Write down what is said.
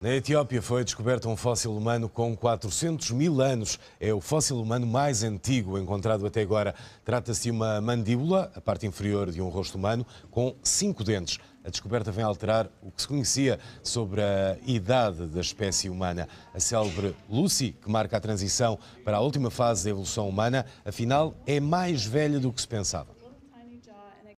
Na Etiópia foi descoberto um fóssil humano com 400 mil anos. É o fóssil humano mais antigo encontrado até agora. Trata-se de uma mandíbula, a parte inferior de um rosto humano, com cinco dentes. A descoberta vem alterar o que se conhecia sobre a idade da espécie humana. A célebre Lucy, que marca a transição para a última fase da evolução humana, afinal é mais velha do que se pensava.